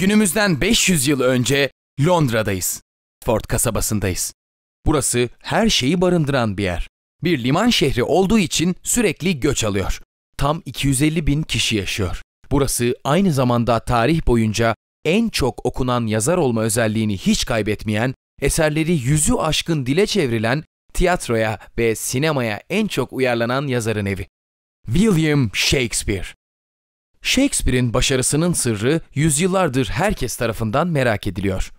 Günümüzden 500 yıl önce Londra'dayız. Ford kasabasındayız. Burası her şeyi barındıran bir yer. Bir liman şehri olduğu için sürekli göç alıyor. Tam 250 bin kişi yaşıyor. Burası aynı zamanda tarih boyunca en çok okunan yazar olma özelliğini hiç kaybetmeyen, eserleri yüzü aşkın dile çevrilen, tiyatroya ve sinemaya en çok uyarlanan yazarın evi. William Shakespeare. Shakespeare'in başarısının sırrı yüzyıllardır herkes tarafından merak ediliyor.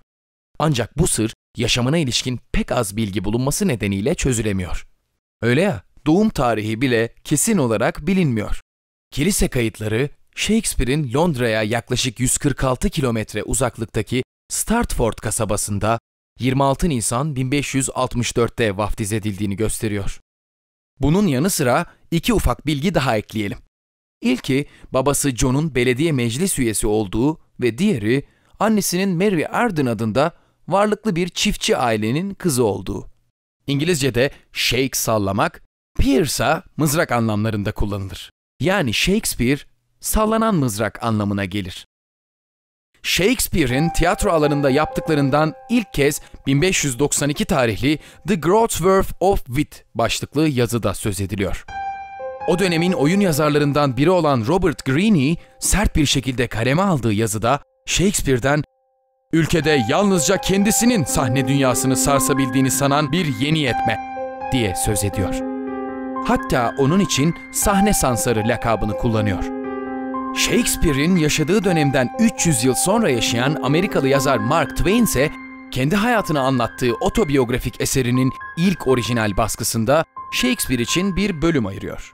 Ancak bu sır yaşamına ilişkin pek az bilgi bulunması nedeniyle çözülemiyor. Öyle ya, doğum tarihi bile kesin olarak bilinmiyor. Kilise kayıtları Shakespeare'in Londra'ya yaklaşık 146 kilometre uzaklıktaki Startford kasabasında 26 Nisan 1564'te vaftiz edildiğini gösteriyor. Bunun yanı sıra iki ufak bilgi daha ekleyelim. İlki babası John'un belediye meclis üyesi olduğu ve diğeri annesinin Mary Arden adında varlıklı bir çiftçi ailenin kızı olduğu. İngilizce'de shake sallamak, Pierce'a mızrak anlamlarında kullanılır. Yani Shakespeare sallanan mızrak anlamına gelir. Shakespeare'in tiyatro alanında yaptıklarından ilk kez 1592 tarihli The Growth of Wit başlıklı yazıda söz ediliyor. O dönemin oyun yazarlarından biri olan Robert Greene sert bir şekilde kaleme aldığı yazıda Shakespeare'den ülkede yalnızca kendisinin sahne dünyasını sarsabildiğini sanan bir yeni yetme diye söz ediyor. Hatta onun için sahne sansarı lakabını kullanıyor. Shakespeare'in yaşadığı dönemden 300 yıl sonra yaşayan Amerikalı yazar Mark Twain ise kendi hayatını anlattığı otobiyografik eserinin ilk orijinal baskısında Shakespeare için bir bölüm ayırıyor.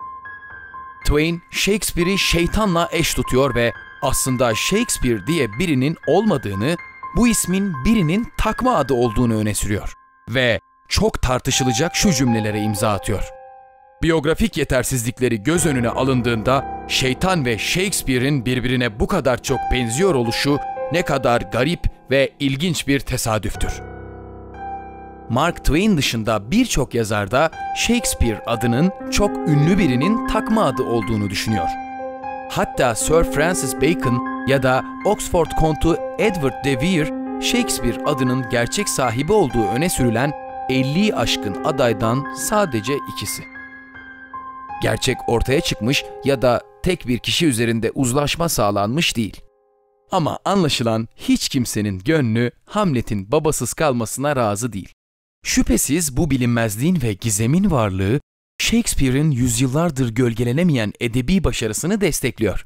Twain Shakespeare'i şeytanla eş tutuyor ve aslında Shakespeare diye birinin olmadığını, bu ismin birinin takma adı olduğunu öne sürüyor ve çok tartışılacak şu cümlelere imza atıyor. Biyografik yetersizlikleri göz önüne alındığında şeytan ve Shakespeare'in birbirine bu kadar çok benziyor oluşu ne kadar garip ve ilginç bir tesadüftür. Mark Twain dışında birçok yazar da Shakespeare adının çok ünlü birinin takma adı olduğunu düşünüyor. Hatta Sir Francis Bacon ya da Oxford kontu Edward de Vere Shakespeare adının gerçek sahibi olduğu öne sürülen 50 aşkın adaydan sadece ikisi. Gerçek ortaya çıkmış ya da tek bir kişi üzerinde uzlaşma sağlanmış değil. Ama anlaşılan hiç kimsenin gönlü Hamlet'in babasız kalmasına razı değil. Şüphesiz bu bilinmezliğin ve gizemin varlığı Shakespeare'in yüzyıllardır gölgelenemeyen edebi başarısını destekliyor.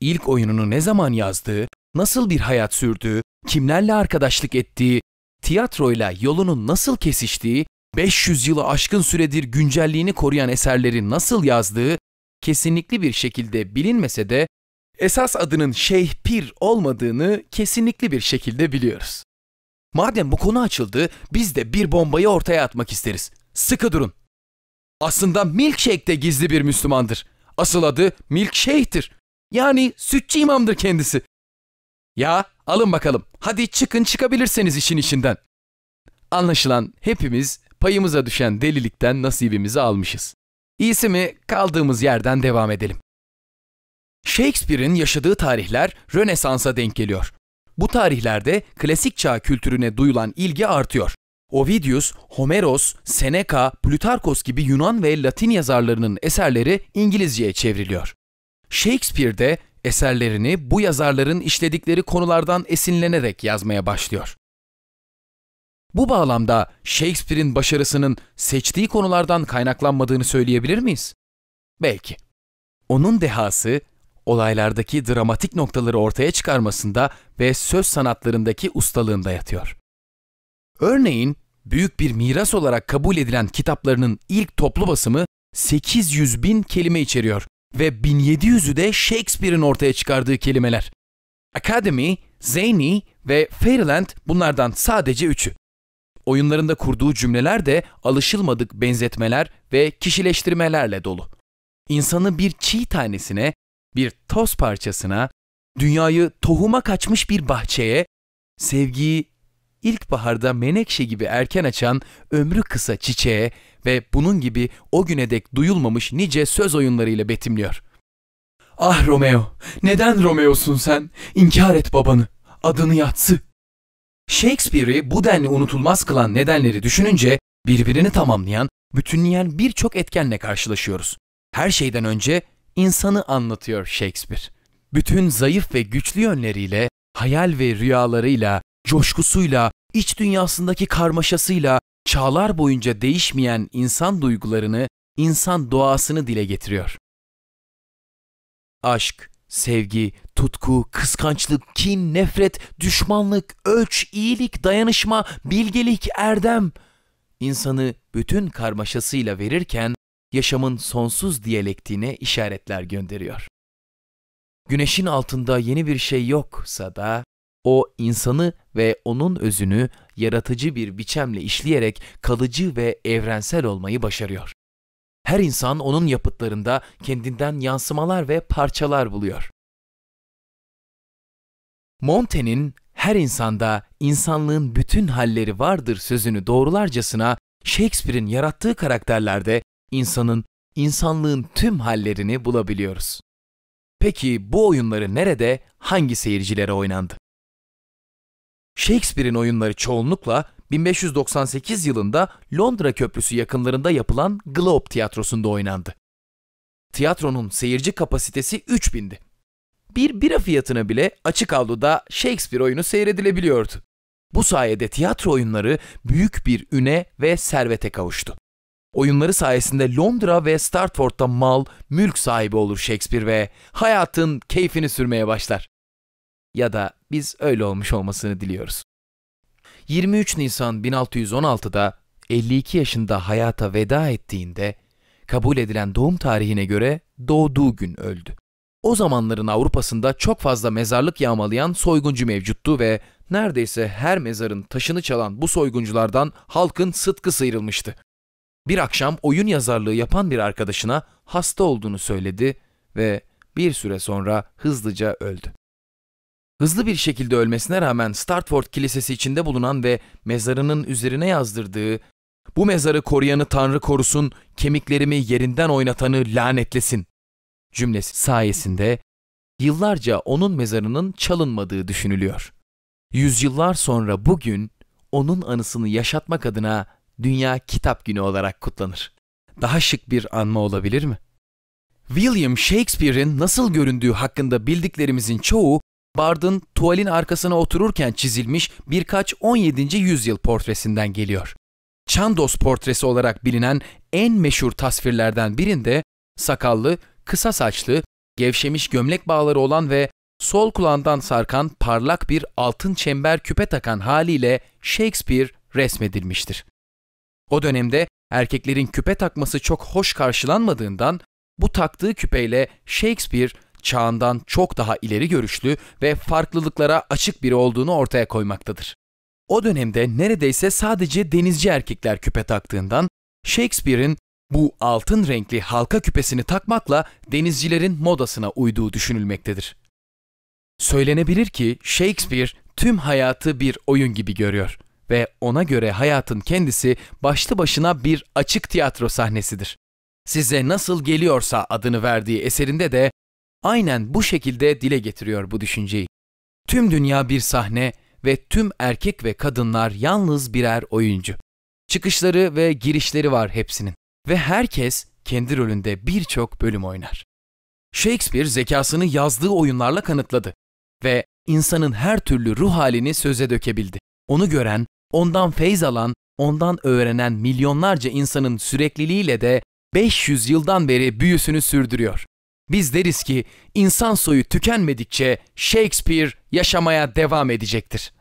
İlk oyununu ne zaman yazdığı, nasıl bir hayat sürdüğü, kimlerle arkadaşlık ettiği, tiyatroyla yolunun nasıl kesiştiği, 500 yılı aşkın süredir güncelliğini koruyan eserleri nasıl yazdığı kesinlikli bir şekilde bilinmese de esas adının Şeyh Pir olmadığını kesinlikli bir şekilde biliyoruz. Madem bu konu açıldı biz de bir bombayı ortaya atmak isteriz. Sıkı durun. Aslında milkshake de gizli bir Müslümandır. Asıl adı milkshake'tir. Yani sütçü imamdır kendisi. Ya alın bakalım. Hadi çıkın çıkabilirseniz işin içinden. Anlaşılan hepimiz payımıza düşen delilikten nasibimizi almışız. İyisi mi kaldığımız yerden devam edelim. Shakespeare'in yaşadığı tarihler Rönesans'a denk geliyor. Bu tarihlerde klasik çağ kültürüne duyulan ilgi artıyor. Ovidius, Homeros, Seneca, Plutarkos gibi Yunan ve Latin yazarlarının eserleri İngilizceye çevriliyor. Shakespeare de eserlerini bu yazarların işledikleri konulardan esinlenerek yazmaya başlıyor. Bu bağlamda Shakespeare'in başarısının seçtiği konulardan kaynaklanmadığını söyleyebilir miyiz? Belki. Onun dehası olaylardaki dramatik noktaları ortaya çıkarmasında ve söz sanatlarındaki ustalığında yatıyor. Örneğin büyük bir miras olarak kabul edilen kitaplarının ilk toplu basımı 800 bin kelime içeriyor ve 1700'ü de Shakespeare'in ortaya çıkardığı kelimeler. Academy, Zany ve Fairyland bunlardan sadece üçü. Oyunlarında kurduğu cümleler de alışılmadık benzetmeler ve kişileştirmelerle dolu. İnsanı bir çiğ tanesine bir toz parçasına, dünyayı tohuma kaçmış bir bahçeye, sevgiyi ilkbaharda menekşe gibi erken açan ömrü kısa çiçeğe ve bunun gibi o güne dek duyulmamış nice söz oyunlarıyla betimliyor. Ah Romeo, neden Romeo'sun sen? İnkar et babanı, adını yatsı. Shakespeare'i bu denli unutulmaz kılan nedenleri düşününce birbirini tamamlayan, bütünleyen birçok etkenle karşılaşıyoruz. Her şeyden önce insanı anlatıyor Shakespeare. Bütün zayıf ve güçlü yönleriyle, hayal ve rüyalarıyla, coşkusuyla, iç dünyasındaki karmaşasıyla çağlar boyunca değişmeyen insan duygularını, insan doğasını dile getiriyor. Aşk, sevgi, tutku, kıskançlık, kin, nefret, düşmanlık, ölç, iyilik, dayanışma, bilgelik, erdem insanı bütün karmaşasıyla verirken yaşamın sonsuz diyalektiğine işaretler gönderiyor. Güneşin altında yeni bir şey yoksa da o insanı ve onun özünü yaratıcı bir biçemle işleyerek kalıcı ve evrensel olmayı başarıyor. Her insan onun yapıtlarında kendinden yansımalar ve parçalar buluyor. Monte'nin her insanda insanlığın bütün halleri vardır sözünü doğrularcasına Shakespeare'in yarattığı karakterlerde insanın, insanlığın tüm hallerini bulabiliyoruz. Peki bu oyunları nerede, hangi seyircilere oynandı? Shakespeare'in oyunları çoğunlukla 1598 yılında Londra Köprüsü yakınlarında yapılan Globe Tiyatrosu'nda oynandı. Tiyatronun seyirci kapasitesi 3000'di. Bir bira fiyatına bile açık avluda Shakespeare oyunu seyredilebiliyordu. Bu sayede tiyatro oyunları büyük bir üne ve servete kavuştu. Oyunları sayesinde Londra ve Startford'da mal, mülk sahibi olur Shakespeare ve hayatın keyfini sürmeye başlar. Ya da biz öyle olmuş olmasını diliyoruz. 23 Nisan 1616'da 52 yaşında hayata veda ettiğinde kabul edilen doğum tarihine göre doğduğu gün öldü. O zamanların Avrupa'sında çok fazla mezarlık yağmalayan soyguncu mevcuttu ve neredeyse her mezarın taşını çalan bu soygunculardan halkın sıtkı sıyrılmıştı bir akşam oyun yazarlığı yapan bir arkadaşına hasta olduğunu söyledi ve bir süre sonra hızlıca öldü. Hızlı bir şekilde ölmesine rağmen Startford Kilisesi içinde bulunan ve mezarının üzerine yazdırdığı ''Bu mezarı koruyanı Tanrı korusun, kemiklerimi yerinden oynatanı lanetlesin'' cümlesi sayesinde yıllarca onun mezarının çalınmadığı düşünülüyor. Yüzyıllar sonra bugün onun anısını yaşatmak adına Dünya Kitap Günü olarak kutlanır. Daha şık bir anma olabilir mi? William Shakespeare'in nasıl göründüğü hakkında bildiklerimizin çoğu Bard'ın tuvalin arkasına otururken çizilmiş birkaç 17. yüzyıl portresinden geliyor. Chandos portresi olarak bilinen en meşhur tasvirlerden birinde sakallı, kısa saçlı, gevşemiş gömlek bağları olan ve sol kulağından sarkan parlak bir altın çember küpe takan haliyle Shakespeare resmedilmiştir. O dönemde erkeklerin küpe takması çok hoş karşılanmadığından bu taktığı küpeyle Shakespeare çağından çok daha ileri görüşlü ve farklılıklara açık biri olduğunu ortaya koymaktadır. O dönemde neredeyse sadece denizci erkekler küpe taktığından Shakespeare'in bu altın renkli halka küpesini takmakla denizcilerin modasına uyduğu düşünülmektedir. Söylenebilir ki Shakespeare tüm hayatı bir oyun gibi görüyor ve ona göre hayatın kendisi başlı başına bir açık tiyatro sahnesidir. Size nasıl geliyorsa adını verdiği eserinde de aynen bu şekilde dile getiriyor bu düşünceyi. Tüm dünya bir sahne ve tüm erkek ve kadınlar yalnız birer oyuncu. Çıkışları ve girişleri var hepsinin ve herkes kendi rolünde birçok bölüm oynar. Shakespeare zekasını yazdığı oyunlarla kanıtladı ve insanın her türlü ruh halini söze dökebildi. Onu gören, ondan feyz alan, ondan öğrenen milyonlarca insanın sürekliliğiyle de 500 yıldan beri büyüsünü sürdürüyor. Biz deriz ki insan soyu tükenmedikçe Shakespeare yaşamaya devam edecektir.